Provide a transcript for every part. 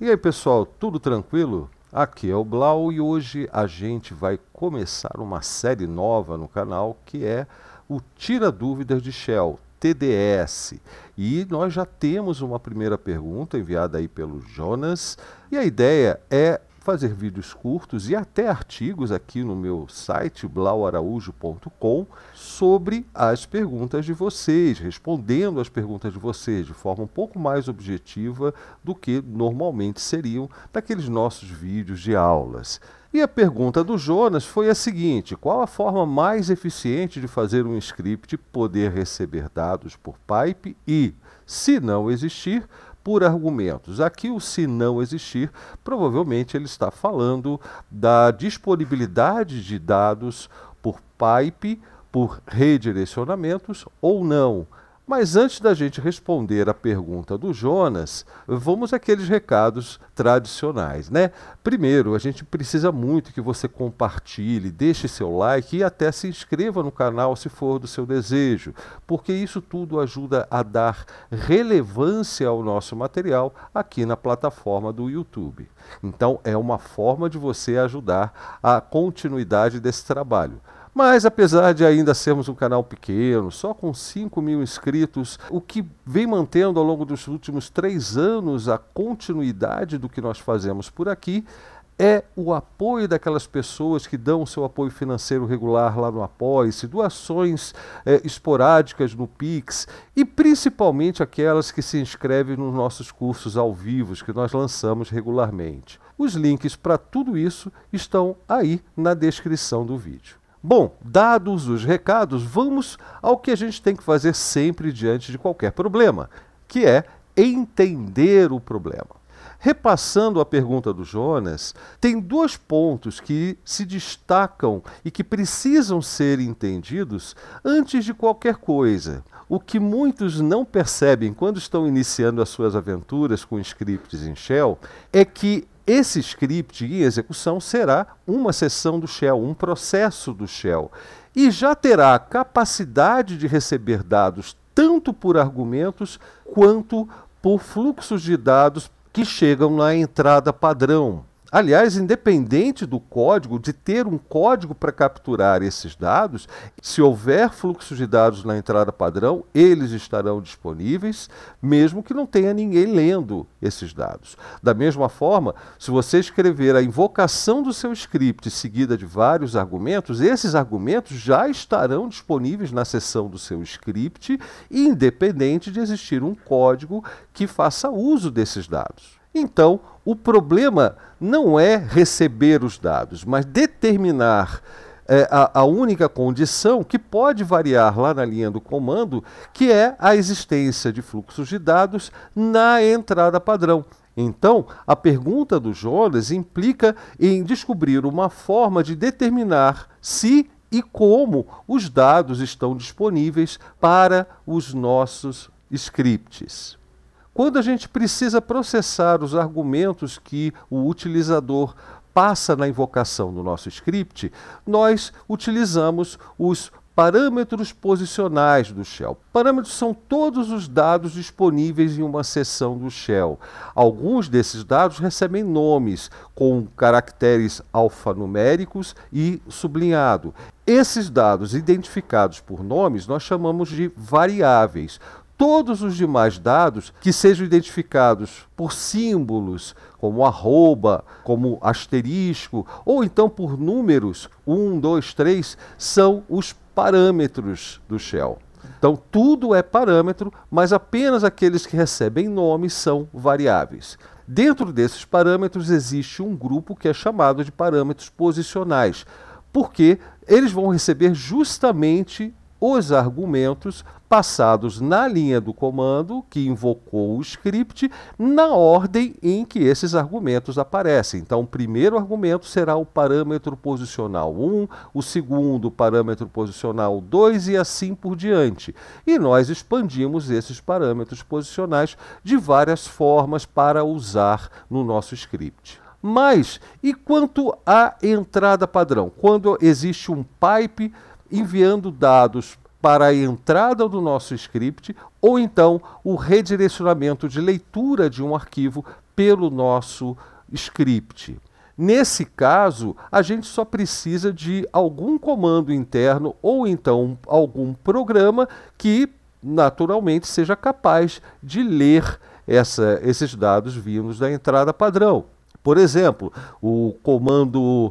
E aí, pessoal, tudo tranquilo? Aqui é o Blau e hoje a gente vai começar uma série nova no canal que é o Tira Dúvidas de Shell, TDS. E nós já temos uma primeira pergunta enviada aí pelo Jonas, e a ideia é fazer vídeos curtos e até artigos aqui no meu site blauaraújo.com sobre as perguntas de vocês, respondendo as perguntas de vocês de forma um pouco mais objetiva do que normalmente seriam daqueles nossos vídeos de aulas. E a pergunta do Jonas foi a seguinte: qual a forma mais eficiente de fazer um script poder receber dados por pipe e, se não existir, por argumentos. Aqui o se não existir, provavelmente ele está falando da disponibilidade de dados por pipe, por redirecionamentos ou não. Mas antes da gente responder a pergunta do Jonas, vamos àqueles recados tradicionais, né? Primeiro, a gente precisa muito que você compartilhe, deixe seu like e até se inscreva no canal se for do seu desejo, porque isso tudo ajuda a dar relevância ao nosso material aqui na plataforma do YouTube. Então, é uma forma de você ajudar a continuidade desse trabalho. Mas apesar de ainda sermos um canal pequeno, só com 5 mil inscritos, o que vem mantendo ao longo dos últimos três anos a continuidade do que nós fazemos por aqui é o apoio daquelas pessoas que dão o seu apoio financeiro regular lá no Apoia-se, doações é, esporádicas no Pix e principalmente aquelas que se inscrevem nos nossos cursos ao vivo que nós lançamos regularmente. Os links para tudo isso estão aí na descrição do vídeo. Bom, dados os recados, vamos ao que a gente tem que fazer sempre diante de qualquer problema, que é entender o problema. Repassando a pergunta do Jonas, tem dois pontos que se destacam e que precisam ser entendidos antes de qualquer coisa. O que muitos não percebem quando estão iniciando as suas aventuras com scripts em shell é que esse script em execução será uma sessão do shell, um processo do shell, e já terá a capacidade de receber dados tanto por argumentos quanto por fluxos de dados que chegam na entrada padrão. Aliás, independente do código, de ter um código para capturar esses dados, se houver fluxo de dados na entrada padrão, eles estarão disponíveis, mesmo que não tenha ninguém lendo esses dados. Da mesma forma, se você escrever a invocação do seu script seguida de vários argumentos, esses argumentos já estarão disponíveis na seção do seu script, independente de existir um código que faça uso desses dados. Então, o problema não é receber os dados, mas determinar é, a, a, única condição que pode variar lá na linha do comando, que é a existência de fluxos de dados na entrada padrão. Então, a pergunta do Jonas implica em descobrir uma forma de determinar se e como os dados estão disponíveis para os nossos scripts. Quando a gente precisa processar os argumentos que o utilizador passa na invocação do nosso script, nós utilizamos os parâmetros posicionais do shell. Parâmetros são todos os dados disponíveis em uma seção do shell. Alguns desses dados recebem nomes com caracteres alfanuméricos e sublinhado. Esses dados identificados por nomes nós chamamos de variáveis todos os demais dados que sejam identificados por símbolos, como arroba, como asterisco, ou então por números 1, 2, 3, são os parâmetros do Shell. Então, tudo é parâmetro, mas apenas aqueles que recebem nome são variáveis. Dentro desses parâmetros existe um grupo que é chamado de parâmetros posicionais, porque eles vão receber justamente os argumentos passados na linha do comando que invocou o script na ordem em que esses argumentos aparecem. Então, o primeiro argumento será o parâmetro posicional 1, o segundo, parâmetro posicional 2 e assim por diante. E nós expandimos esses parâmetros posicionais de várias formas para usar no nosso script. Mas e quanto à entrada padrão? Quando existe um pipe enviando dados para a entrada do nosso script ou então o redirecionamento de leitura de um arquivo pelo nosso script. Nesse caso, a gente só precisa de algum comando interno ou então algum programa que naturalmente seja capaz de ler essa, esses dados vindos da entrada padrão. Por exemplo, o comando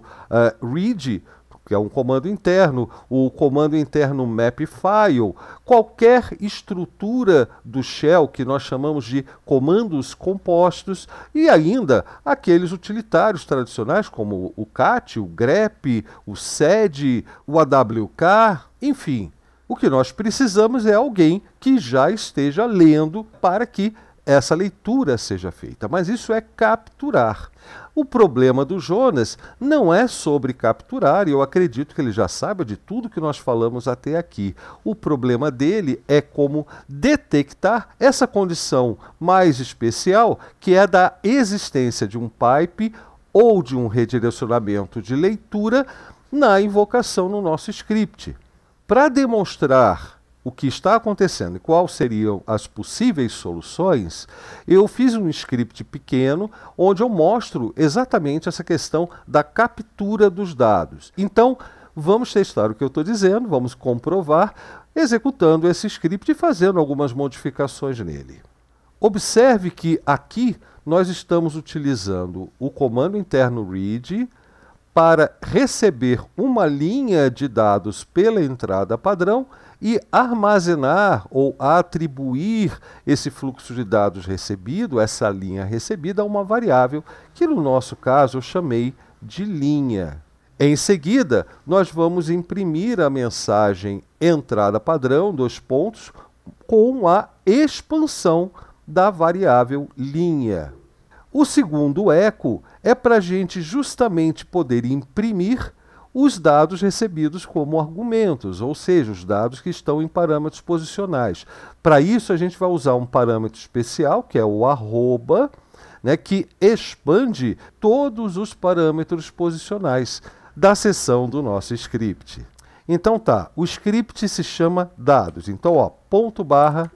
uh, read que é um comando interno, o comando interno map file, qualquer estrutura do shell que nós chamamos de comandos compostos e ainda aqueles utilitários tradicionais como o cat, o grep, o sed, o awk, enfim. O que nós precisamos é alguém que já esteja lendo para que essa leitura seja feita, mas isso é capturar. O problema do Jonas não é sobre capturar, e eu acredito que ele já saiba de tudo que nós falamos até aqui. O problema dele é como detectar essa condição mais especial, que é da existência de um pipe ou de um redirecionamento de leitura na invocação no nosso script. Para demonstrar o que está acontecendo e quais seriam as possíveis soluções, eu fiz um script pequeno onde eu mostro exatamente essa questão da captura dos dados. Então, vamos testar o que eu estou dizendo, vamos comprovar, executando esse script e fazendo algumas modificações nele. Observe que aqui nós estamos utilizando o comando interno read para receber uma linha de dados pela entrada padrão e armazenar ou atribuir esse fluxo de dados recebido, essa linha recebida, a uma variável que no nosso caso eu chamei de linha. Em seguida, nós vamos imprimir a mensagem entrada padrão, dois pontos, com a expansão da variável linha. O segundo eco é para a gente justamente poder imprimir os dados recebidos como argumentos, ou seja, os dados que estão em parâmetros posicionais. Para isso, a gente vai usar um parâmetro especial, que é o arroba, né, que expande todos os parâmetros posicionais da seção do nosso script. Então tá, o script se chama dados. Então, ó, ponto barra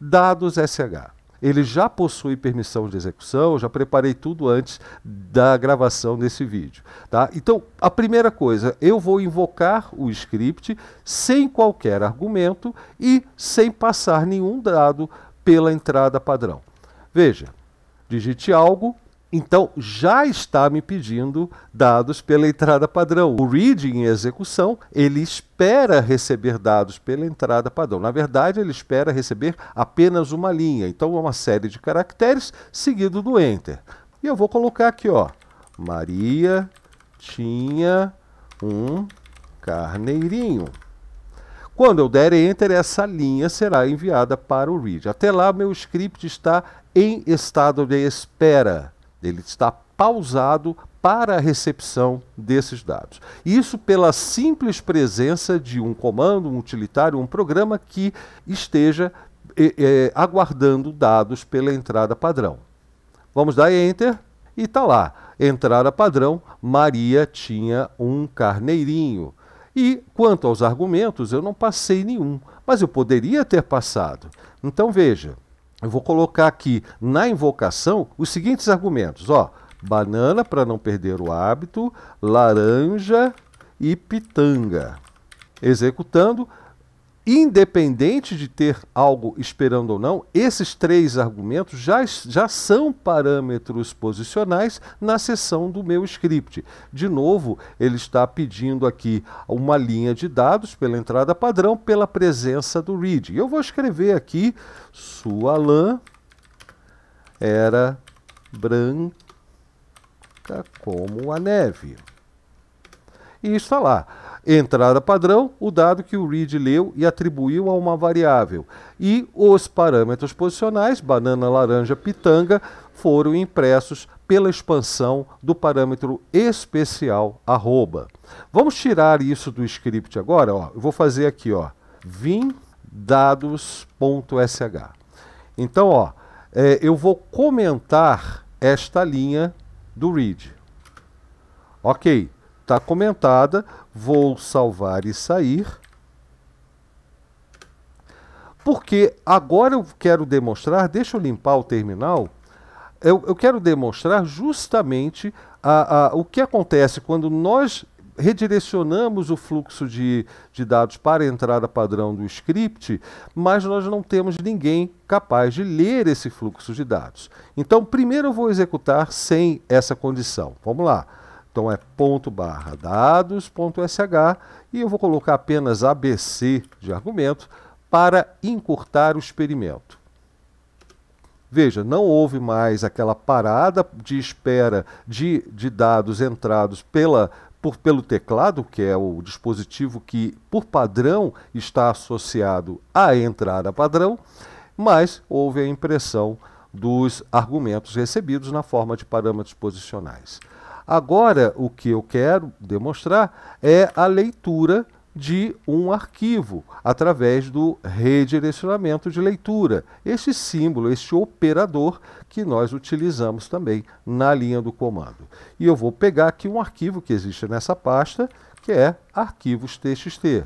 dados SH ele já possui permissão de execução, já preparei tudo antes da gravação desse vídeo. Tá? Então, a primeira coisa, eu vou invocar o script sem qualquer argumento e sem passar nenhum dado pela entrada padrão. Veja, digite algo, então, já está me pedindo dados pela entrada padrão. O read em execução, ele espera receber dados pela entrada padrão. Na verdade, ele espera receber apenas uma linha. Então, é uma série de caracteres seguido do enter. E eu vou colocar aqui, ó. Maria tinha um carneirinho. Quando eu der Enter, essa linha será enviada para o read. Até lá, meu script está em estado de espera. Ele está pausado para a recepção desses dados. Isso pela simples presença de um comando, um utilitário, um programa que esteja eh, eh, aguardando dados pela entrada padrão. Vamos dar Enter e está lá. Entrada padrão, Maria tinha um carneirinho. E quanto aos argumentos, eu não passei nenhum, mas eu poderia ter passado. Então veja, eu vou colocar aqui na invocação os seguintes argumentos, ó. Banana para não perder o hábito, laranja e pitanga. Executando, independente de ter algo esperando ou não, esses três argumentos já, já são parâmetros posicionais na seção do meu script. De novo, ele está pedindo aqui uma linha de dados pela entrada padrão, pela presença do read. Eu vou escrever aqui, sua lã era branca como a neve. E está lá. Entrada padrão, o dado que o read leu e atribuiu a uma variável. E os parâmetros posicionais, banana, laranja, pitanga, foram impressos pela expansão do parâmetro especial arroba. Vamos tirar isso do script agora, ó. Eu vou fazer aqui, ó, vim dados.sh. Então, ó, é, eu vou comentar esta linha do read. OK está comentada. Vou salvar e sair. Porque agora eu quero demonstrar, deixa eu limpar o terminal, eu, eu quero demonstrar justamente a, a, o que acontece quando nós redirecionamos o fluxo de, de dados para a entrada padrão do script, mas nós não temos ninguém capaz de ler esse fluxo de dados. Então, primeiro eu vou executar sem essa condição. Vamos lá. Então é ponto barra dados.sh e eu vou colocar apenas ABC de argumento para encurtar o experimento. Veja, não houve mais aquela parada de espera de, de dados entrados pela, por, pelo teclado, que é o dispositivo que, por padrão, está associado à entrada padrão, mas houve a impressão dos argumentos recebidos na forma de parâmetros posicionais. Agora, o que eu quero demonstrar é a leitura de um arquivo através do redirecionamento de leitura. Esse símbolo, esse operador que nós utilizamos também na linha do comando. E eu vou pegar aqui um arquivo que existe nessa pasta, que é arquivos txt.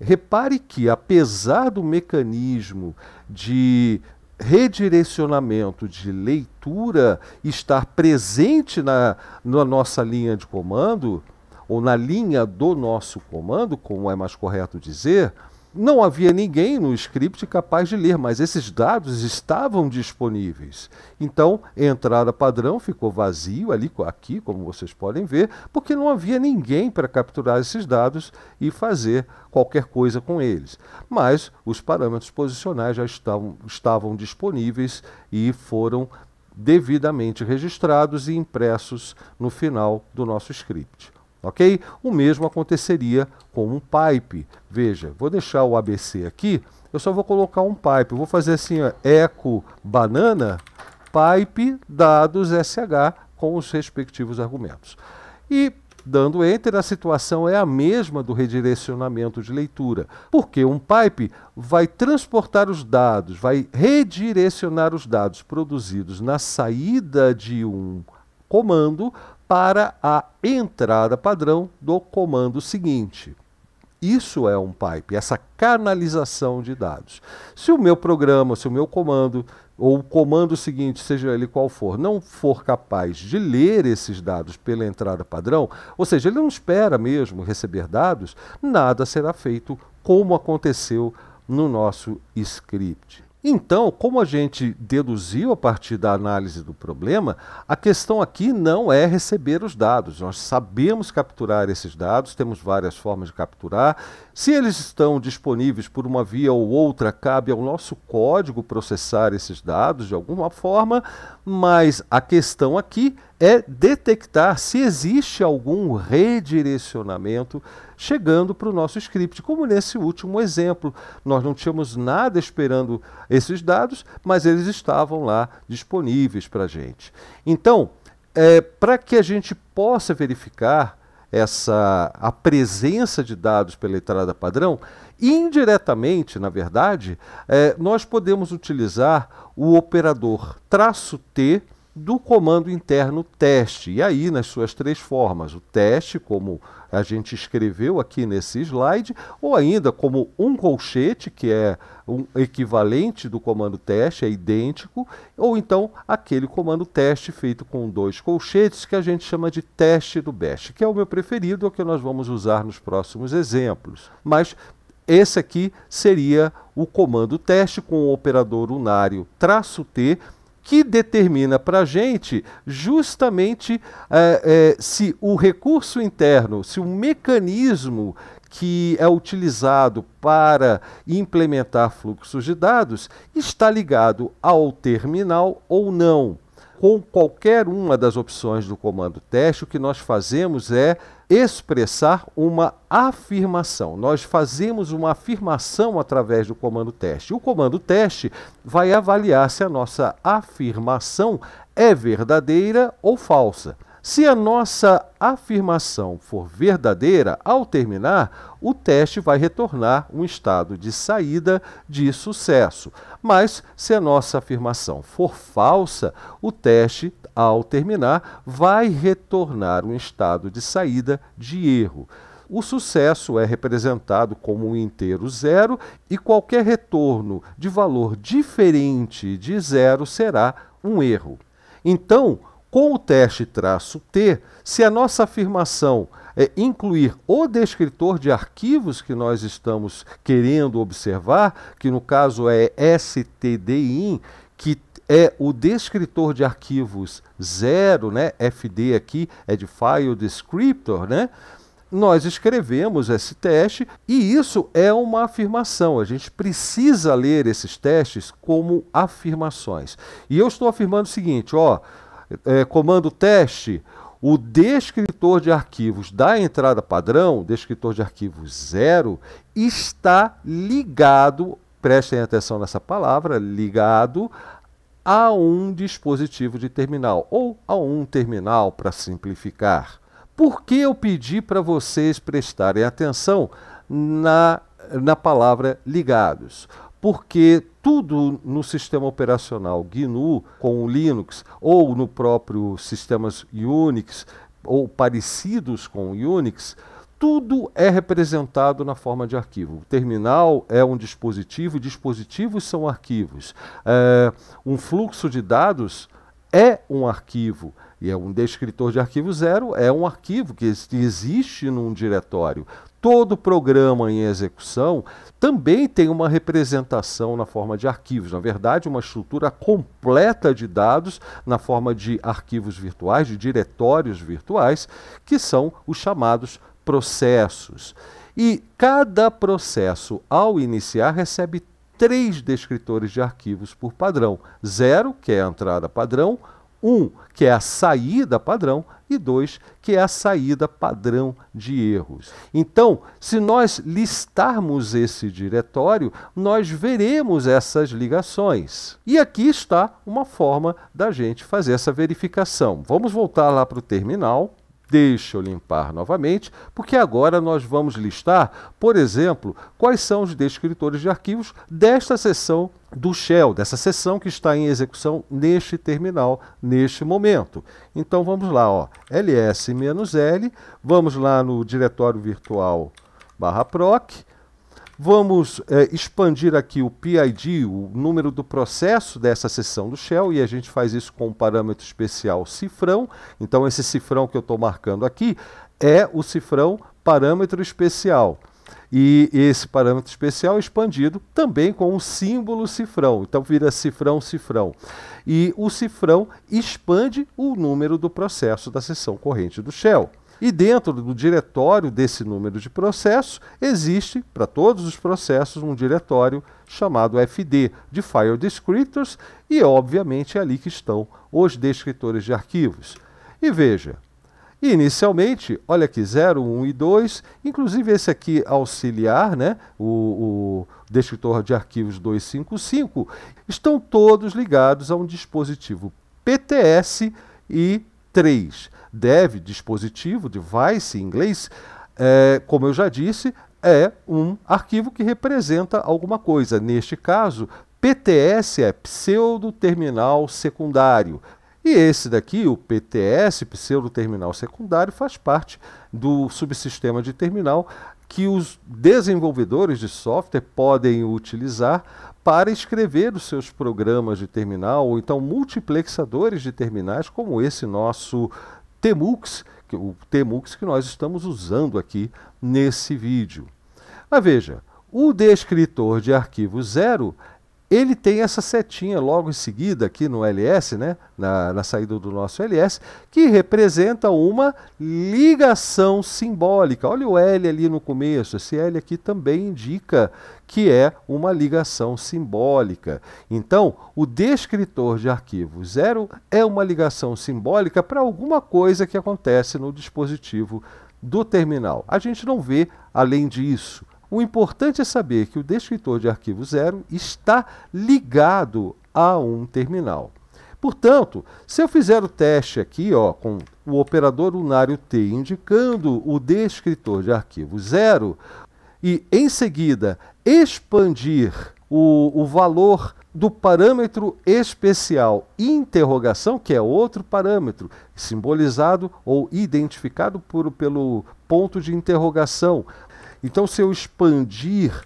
Repare que, apesar do mecanismo de redirecionamento de leitura estar presente na, na nossa linha de comando, ou na linha do nosso comando, como é mais correto dizer, não havia ninguém no script capaz de ler, mas esses dados estavam disponíveis. Então, a entrada padrão ficou vazio ali, aqui, como vocês podem ver, porque não havia ninguém para capturar esses dados e fazer qualquer coisa com eles. Mas os parâmetros posicionais já estavam, estavam disponíveis e foram devidamente registrados e impressos no final do nosso script. Ok? O mesmo aconteceria com um pipe. Veja, vou deixar o ABC aqui, eu só vou colocar um pipe. Eu vou fazer assim, ó, eco banana, pipe dados SH com os respectivos argumentos. E dando enter, a situação é a mesma do redirecionamento de leitura, porque um pipe vai transportar os dados, vai redirecionar os dados produzidos na saída de um comando para a entrada padrão do comando seguinte. Isso é um pipe, essa canalização de dados. Se o meu programa, se o meu comando ou o comando seguinte, seja ele qual for, não for capaz de ler esses dados pela entrada padrão, ou seja, ele não espera mesmo receber dados, nada será feito como aconteceu no nosso script. Então, como a gente deduziu a partir da análise do problema, a questão aqui não é receber os dados. Nós sabemos capturar esses dados, temos várias formas de capturar, se eles estão disponíveis por uma via ou outra, cabe ao nosso código processar esses dados de alguma forma, mas a questão aqui é detectar se existe algum redirecionamento chegando para o nosso script, como nesse último exemplo. Nós não tínhamos nada esperando esses dados, mas eles estavam lá disponíveis para a gente. Então, é, para que a gente possa verificar essa a presença de dados pela entrada padrão, indiretamente, na verdade, é, nós podemos utilizar o operador traço T do comando interno teste. E aí, nas suas três formas, o teste, como a gente escreveu aqui nesse slide, ou ainda como um colchete, que é um equivalente do comando teste, é idêntico, ou então aquele comando teste feito com dois colchetes, que a gente chama de teste do best, que é o meu preferido, é o que nós vamos usar nos próximos exemplos. Mas esse aqui seria o comando teste com o operador unário traço T, que determina para a gente justamente é, é, se o recurso interno, se o mecanismo que é utilizado para implementar fluxos de dados está ligado ao terminal ou não com qualquer uma das opções do comando teste, o que nós fazemos é expressar uma afirmação. Nós fazemos uma afirmação através do comando teste. O comando teste vai avaliar se a nossa afirmação é verdadeira ou falsa. Se a nossa afirmação for verdadeira, ao terminar, o teste vai retornar um estado de saída de sucesso. Mas se a nossa afirmação for falsa, o teste, ao terminar, vai retornar um estado de saída de erro. O sucesso é representado como um inteiro zero e qualquer retorno de valor diferente de zero será um erro. Então, com o teste traço T, se a nossa afirmação é incluir o descritor de arquivos que nós estamos querendo observar, que no caso é stdin, que é o descritor de arquivos 0, né? FD aqui é de file descriptor, né? Nós escrevemos esse teste e isso é uma afirmação. A gente precisa ler esses testes como afirmações. E eu estou afirmando o seguinte, ó, é, comando teste, o descritor de arquivos da entrada padrão, descritor de arquivos zero, está ligado, prestem atenção nessa palavra, ligado a um dispositivo de terminal ou a um terminal para simplificar. Por que eu pedi para vocês prestarem atenção na, na palavra ligados? Porque tudo no sistema operacional GNU com o Linux ou no próprio sistemas Unix ou parecidos com o Unix, tudo é representado na forma de arquivo. O terminal é um dispositivo e dispositivos são arquivos. É, um fluxo de dados é um arquivo. E é um descritor de arquivo zero é um arquivo que existe num diretório todo programa em execução também tem uma representação na forma de arquivos, na verdade, uma estrutura completa de dados na forma de arquivos virtuais, de diretórios virtuais, que são os chamados processos. E cada processo, ao iniciar, recebe três descritores de arquivos por padrão: zero, que é a entrada padrão, um, que é a saída padrão, e dois, que é a saída padrão de erros. Então, se nós listarmos esse diretório, nós veremos essas ligações. E aqui está uma forma da gente fazer essa verificação. Vamos voltar lá para o terminal. Deixa eu limpar novamente, porque agora nós vamos listar, por exemplo, quais são os descritores de arquivos desta seção do Shell, dessa seção que está em execução neste terminal, neste momento. Então vamos lá, ó, ls-l, vamos lá no diretório virtual barra proc, Vamos eh, expandir aqui o PID, o número do processo dessa sessão do Shell, e a gente faz isso com um parâmetro especial cifrão. Então, esse cifrão que eu estou marcando aqui é o cifrão parâmetro especial. E esse parâmetro especial é expandido também com o símbolo cifrão. Então vira cifrão, cifrão. E o cifrão expande o número do processo da sessão corrente do shell. E dentro do diretório desse número de processos, existe, para todos os processos, um diretório chamado FD, de File Descriptors, e é, obviamente é ali que estão os descritores de arquivos. E veja, inicialmente, olha aqui, 0, 1 e 2, inclusive esse aqui auxiliar, né, o, o descritor de arquivos 255, estão todos ligados a um dispositivo PTS e 3. Dev, dispositivo, device em inglês, é, como eu já disse, é um arquivo que representa alguma coisa. Neste caso, PTS é pseudo terminal secundário. E esse daqui, o PTS, pseudo terminal secundário, faz parte do subsistema de terminal que os desenvolvedores de software podem utilizar para escrever os seus programas de terminal ou então multiplexadores de terminais como esse nosso Temux, que, o Temux que nós estamos usando aqui nesse vídeo. Mas veja, o descritor de arquivo zero ele tem essa setinha logo em seguida aqui no LS, né? na, na saída do nosso LS, que representa uma ligação simbólica. Olha o L ali no começo, esse L aqui também indica que é uma ligação simbólica. Então, o descritor de arquivo zero é uma ligação simbólica para alguma coisa que acontece no dispositivo do terminal. A gente não vê além disso. O importante é saber que o descritor de arquivo zero está ligado a um terminal. Portanto, se eu fizer o teste aqui ó, com o operador unário T indicando o descritor de arquivo zero e, em seguida, expandir o, o valor do parâmetro especial interrogação, que é outro parâmetro simbolizado ou identificado por, pelo ponto de interrogação, então, se eu expandir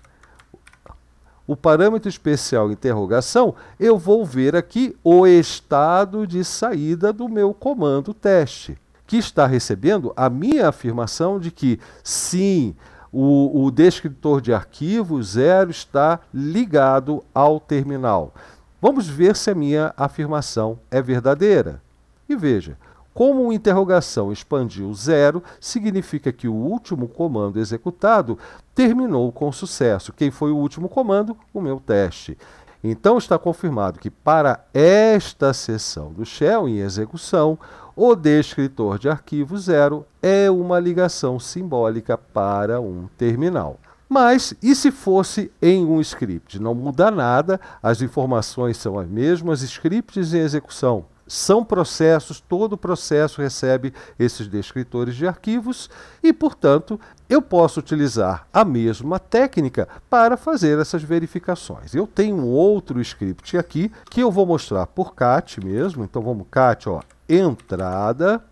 o parâmetro especial interrogação, eu vou ver aqui o estado de saída do meu comando teste, que está recebendo a minha afirmação de que sim, o, o descritor de arquivo zero está ligado ao terminal. Vamos ver se a minha afirmação é verdadeira. E veja, como uma interrogação expandiu zero, significa que o último comando executado terminou com sucesso. Quem foi o último comando? O meu teste. Então está confirmado que para esta sessão do shell em execução, o descritor de arquivo zero é uma ligação simbólica para um terminal. Mas e se fosse em um script? Não muda nada, as informações são as mesmas, scripts em execução são processos, todo processo recebe esses descritores de arquivos e, portanto, eu posso utilizar a mesma técnica para fazer essas verificações. Eu tenho um outro script aqui que eu vou mostrar por cat mesmo, então vamos cat, ó, entrada,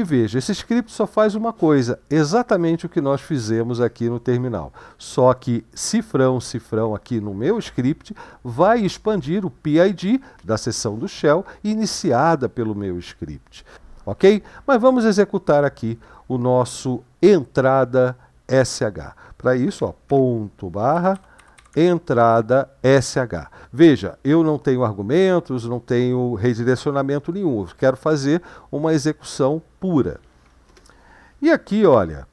e veja, esse script só faz uma coisa, exatamente o que nós fizemos aqui no terminal. Só que cifrão, cifrão aqui no meu script vai expandir o PID da sessão do shell iniciada pelo meu script. Ok? Mas vamos executar aqui o nosso entrada SH. Para isso, ó, ponto barra entrada SH. Veja, eu não tenho argumentos, não tenho redirecionamento nenhum, eu quero fazer uma execução pura. E aqui, olha,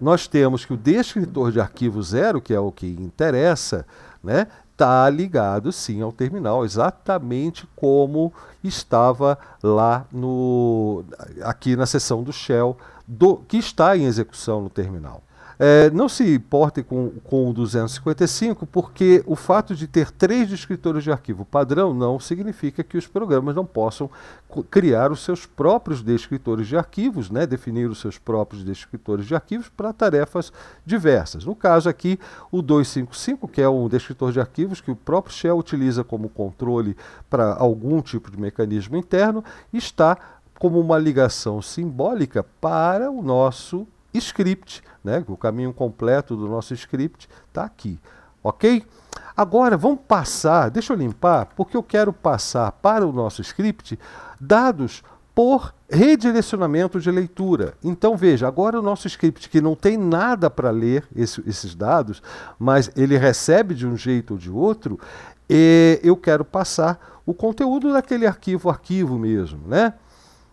nós temos que o descritor de arquivo zero, que é o que interessa, né, está ligado sim ao terminal, exatamente como estava lá no aqui na seção do shell do que está em execução no terminal. É, não se importe com, com o 255, porque o fato de ter três descritores de arquivo padrão não significa que os programas não possam criar os seus próprios descritores de arquivos, né, definir os seus próprios descritores de arquivos para tarefas diversas. No caso aqui, o 255, que é um descritor de arquivos que o próprio Shell utiliza como controle para algum tipo de mecanismo interno, está como uma ligação simbólica para o nosso script, né? O caminho completo do nosso script está aqui, ok? Agora vamos passar, deixa eu limpar, porque eu quero passar para o nosso script dados por redirecionamento de leitura. Então veja, agora o nosso script que não tem nada para ler esse, esses dados, mas ele recebe de um jeito ou de outro, e é, eu quero passar o conteúdo daquele arquivo, arquivo mesmo, né?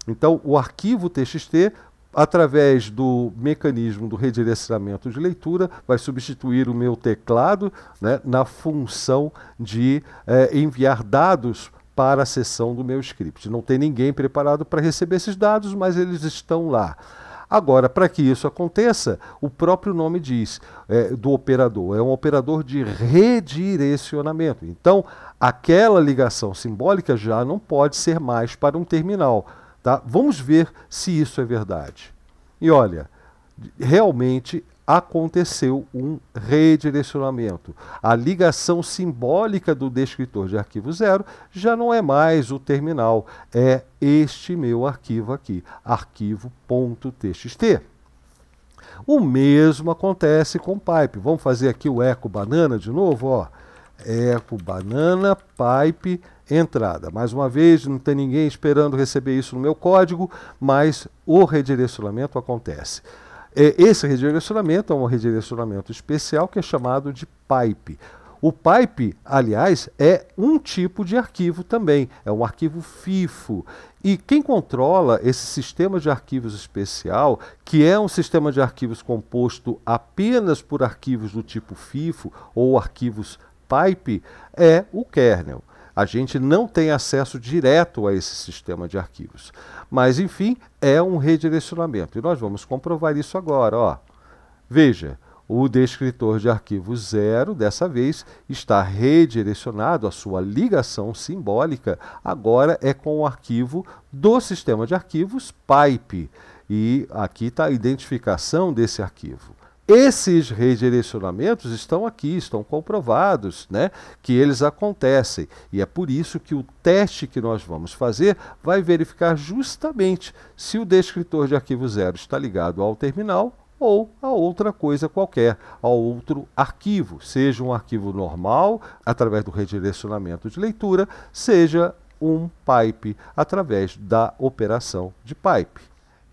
Então o arquivo txt através do mecanismo do redirecionamento de leitura, vai substituir o meu teclado né, na função de eh, enviar dados para a sessão do meu script. Não tem ninguém preparado para receber esses dados, mas eles estão lá. Agora, para que isso aconteça, o próprio nome diz é, do operador, é um operador de redirecionamento. Então, aquela ligação simbólica já não pode ser mais para um terminal Tá? Vamos ver se isso é verdade. E olha, realmente aconteceu um redirecionamento. A ligação simbólica do descritor de arquivo zero já não é mais o terminal, é este meu arquivo aqui, arquivo.txt. O mesmo acontece com pipe. Vamos fazer aqui o eco banana de novo, ó eco banana, pipe, entrada. Mais uma vez, não tem ninguém esperando receber isso no meu código, mas o redirecionamento acontece. É, esse redirecionamento é um redirecionamento especial que é chamado de pipe. O pipe, aliás, é um tipo de arquivo também, é um arquivo FIFO. E quem controla esse sistema de arquivos especial, que é um sistema de arquivos composto apenas por arquivos do tipo FIFO ou arquivos pipe é o kernel. A gente não tem acesso direto a esse sistema de arquivos. Mas, enfim, é um redirecionamento. E nós vamos comprovar isso agora. Ó. Veja, o descritor de arquivo 0, dessa vez, está redirecionado, a sua ligação simbólica agora é com o arquivo do sistema de arquivos PIPE. E aqui está a identificação desse arquivo. Esses redirecionamentos estão aqui, estão comprovados, né, que eles acontecem. E é por isso que o teste que nós vamos fazer vai verificar justamente se o descritor de arquivo zero está ligado ao terminal ou a outra coisa qualquer, a outro arquivo, seja um arquivo normal, através do redirecionamento de leitura, seja um pipe, através da operação de pipe.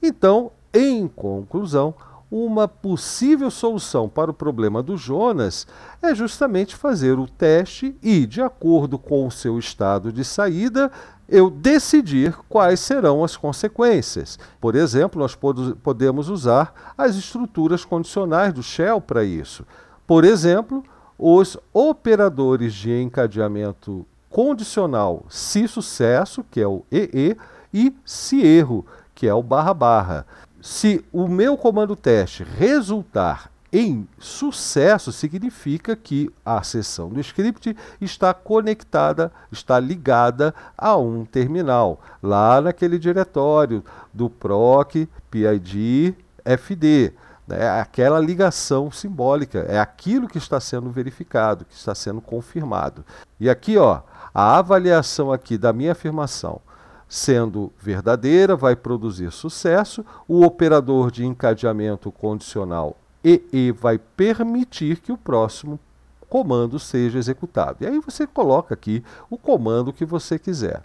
Então, em conclusão, uma possível solução para o problema do Jonas é justamente fazer o teste e, de acordo com o seu estado de saída, eu decidir quais serão as consequências. Por exemplo, nós pod podemos usar as estruturas condicionais do Shell para isso. Por exemplo, os operadores de encadeamento condicional se sucesso, que é o EE, e se erro, que é o barra barra. Se o meu comando teste resultar em sucesso, significa que a sessão do script está conectada, está ligada a um terminal, lá naquele diretório do proc PID FD. É aquela ligação simbólica, é aquilo que está sendo verificado, que está sendo confirmado. E aqui, ó, a avaliação aqui da minha afirmação sendo verdadeira, vai produzir sucesso, o operador de encadeamento condicional EE vai permitir que o próximo comando seja executado. E aí você coloca aqui o comando que você quiser.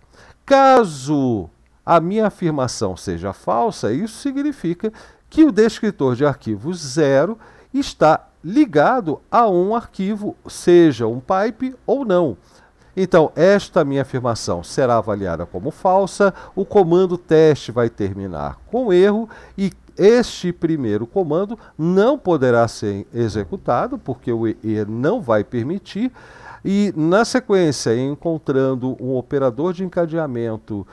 Caso a minha afirmação seja falsa, isso significa que o descritor de arquivo zero está ligado a um arquivo, seja um pipe ou não. Então, esta minha afirmação será avaliada como falsa, o comando teste vai terminar com erro e este primeiro comando não poderá ser executado, porque o EE não vai permitir. E na sequência, encontrando um operador de encadeamento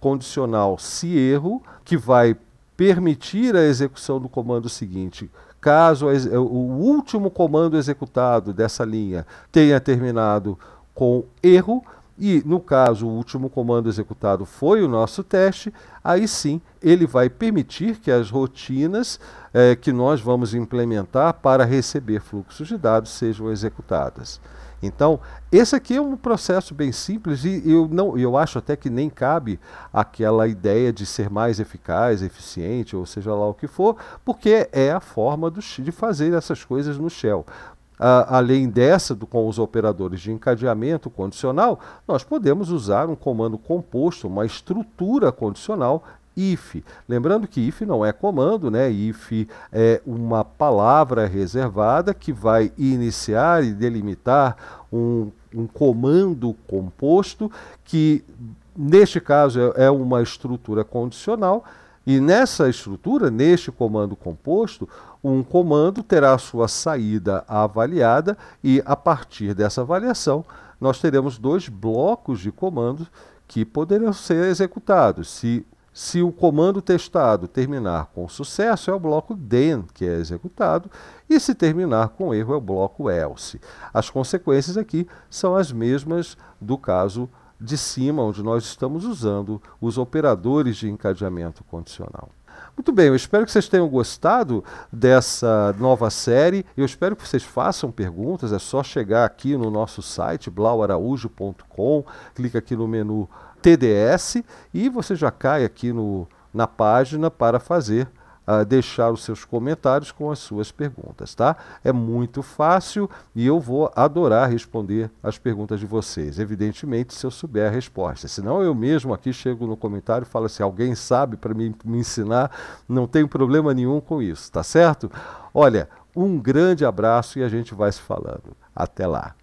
condicional se erro, que vai permitir a execução do comando seguinte, caso o último comando executado dessa linha tenha terminado com erro, e no caso o último comando executado foi o nosso teste, aí sim ele vai permitir que as rotinas eh, que nós vamos implementar para receber fluxos de dados sejam executadas. Então, esse aqui é um processo bem simples e eu, não, eu acho até que nem cabe aquela ideia de ser mais eficaz, eficiente, ou seja lá o que for, porque é a forma do, de fazer essas coisas no Shell além dessa, do, com os operadores de encadeamento condicional, nós podemos usar um comando composto, uma estrutura condicional if. Lembrando que if não é comando, né? If é uma palavra reservada que vai iniciar e delimitar um, um comando composto que, neste caso, é, é uma estrutura condicional. E nessa estrutura, neste comando composto, um comando terá sua saída avaliada e, a partir dessa avaliação, nós teremos dois blocos de comandos que poderão ser executados. Se, se o comando testado terminar com sucesso, é o bloco then que é executado, e se terminar com erro, é o bloco else. As consequências aqui são as mesmas do caso de cima, onde nós estamos usando os operadores de encadeamento condicional. Muito bem, eu espero que vocês tenham gostado dessa nova série. Eu espero que vocês façam perguntas. É só chegar aqui no nosso site, blauaraújo.com, clica aqui no menu TDS e você já cai aqui no, na página para fazer perguntas uh, deixar os seus comentários com as suas perguntas, tá? É muito fácil e eu vou adorar responder as perguntas de vocês, evidentemente, se eu souber a resposta. Senão eu mesmo aqui chego no comentário e falo se assim, alguém sabe para me, me ensinar, não tenho problema nenhum com isso, tá certo? Olha, um grande abraço e a gente vai se falando. Até lá.